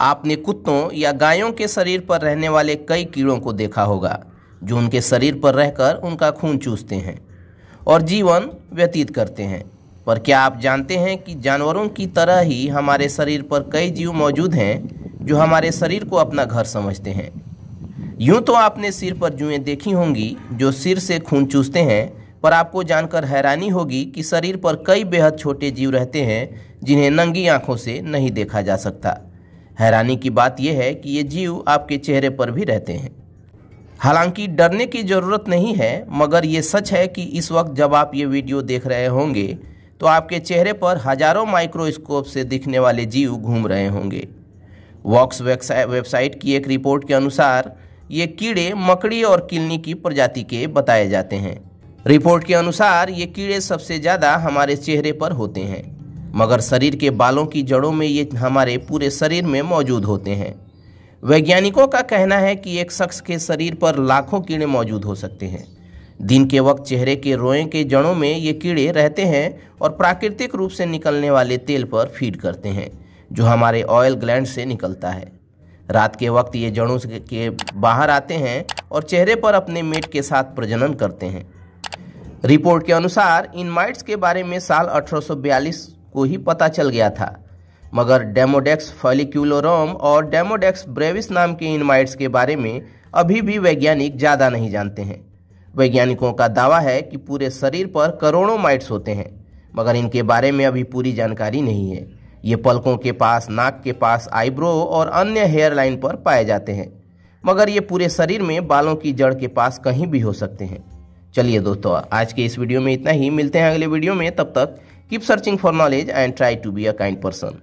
आपने कुत्तों या गायों के शरीर पर रहने वाले कई कीड़ों को देखा होगा जो उनके शरीर पर रहकर उनका खून चूसते हैं और जीवन व्यतीत करते हैं पर क्या आप जानते हैं कि जानवरों की तरह ही हमारे शरीर पर कई जीव मौजूद हैं जो हमारे शरीर को अपना घर समझते हैं यूं तो आपने सिर पर जुएं देखी होंगी जो सिर से खून चूसते हैं पर आपको जानकर हैरानी होगी कि शरीर पर कई बेहद छोटे जीव रहते हैं जिन्हें नंगी आंखों से नहीं देखा जा सकता हैरानी की बात यह है कि ये जीव आपके चेहरे पर भी रहते हैं हालांकि डरने की ज़रूरत नहीं है मगर ये सच है कि इस वक्त जब आप ये वीडियो देख रहे होंगे तो आपके चेहरे पर हजारों माइक्रोस्कोप से दिखने वाले जीव घूम रहे होंगे वॉक्स वेबसाइट की एक रिपोर्ट के अनुसार ये कीड़े मकड़ी और किलनी की प्रजाति के बताए जाते हैं रिपोर्ट के अनुसार ये कीड़े सबसे ज़्यादा हमारे चेहरे पर होते हैं मगर शरीर के बालों की जड़ों में ये हमारे पूरे शरीर में मौजूद होते हैं वैज्ञानिकों का कहना है कि एक शख्स के शरीर पर लाखों कीड़े मौजूद हो सकते हैं दिन के वक्त चेहरे के रोए के जड़ों में ये कीड़े रहते हैं और प्राकृतिक रूप से निकलने वाले तेल पर फीड करते हैं जो हमारे ऑयल ग्लैंड से निकलता है रात के वक्त ये जड़ों के बाहर आते हैं और चेहरे पर अपने मेट के साथ प्रजनन करते हैं रिपोर्ट के अनुसार इन माइट्स के बारे में साल 1842 को ही पता चल गया था मगर डेमोडेक्स फॉलिक्यूलोरोम और डेमोडेक्स ब्रेविस नाम के माइट्स के बारे में अभी भी वैज्ञानिक ज़्यादा नहीं जानते हैं वैज्ञानिकों का दावा है कि पूरे शरीर पर करोड़ों माइट्स होते हैं मगर इनके बारे में अभी पूरी जानकारी नहीं है ये पलकों के पास नाक के पास आईब्रो और अन्य हेयर लाइन पर पाए जाते हैं मगर ये पूरे शरीर में बालों की जड़ के पास कहीं भी हो सकते हैं चलिए दोस्तों आज के इस वीडियो में इतना ही मिलते हैं अगले वीडियो में तब तक Keep searching for knowledge and try to be a kind person.